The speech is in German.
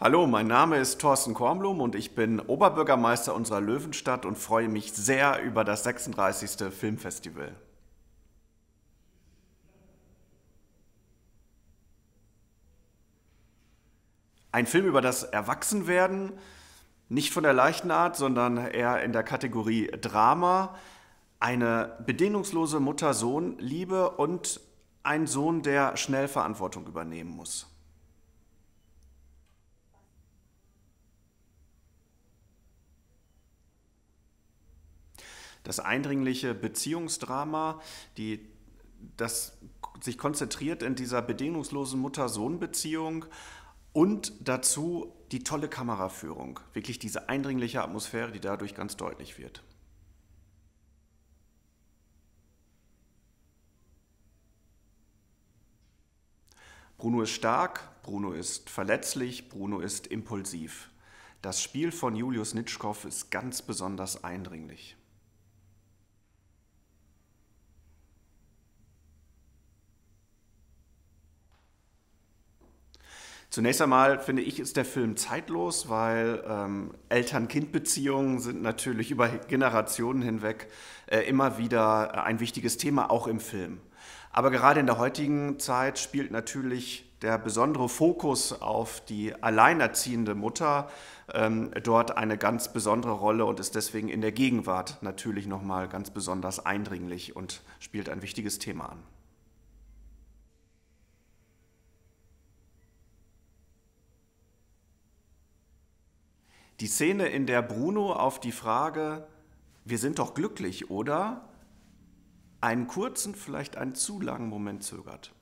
Hallo, mein Name ist Thorsten Kornblum und ich bin Oberbürgermeister unserer Löwenstadt und freue mich sehr über das 36. Filmfestival. Ein Film über das Erwachsenwerden, nicht von der leichten Art, sondern eher in der Kategorie Drama. Eine bedingungslose Mutter-Sohn-Liebe und ein Sohn, der schnell Verantwortung übernehmen muss. das eindringliche Beziehungsdrama, die, das sich konzentriert in dieser bedingungslosen Mutter-Sohn-Beziehung und dazu die tolle Kameraführung. Wirklich diese eindringliche Atmosphäre, die dadurch ganz deutlich wird. Bruno ist stark, Bruno ist verletzlich, Bruno ist impulsiv. Das Spiel von Julius Nitschkow ist ganz besonders eindringlich. Zunächst einmal finde ich, ist der Film zeitlos, weil ähm, Eltern-Kind-Beziehungen sind natürlich über Generationen hinweg äh, immer wieder äh, ein wichtiges Thema, auch im Film. Aber gerade in der heutigen Zeit spielt natürlich der besondere Fokus auf die alleinerziehende Mutter ähm, dort eine ganz besondere Rolle und ist deswegen in der Gegenwart natürlich nochmal ganz besonders eindringlich und spielt ein wichtiges Thema an. Die Szene, in der Bruno auf die Frage, wir sind doch glücklich, oder? einen kurzen, vielleicht einen zu langen Moment zögert.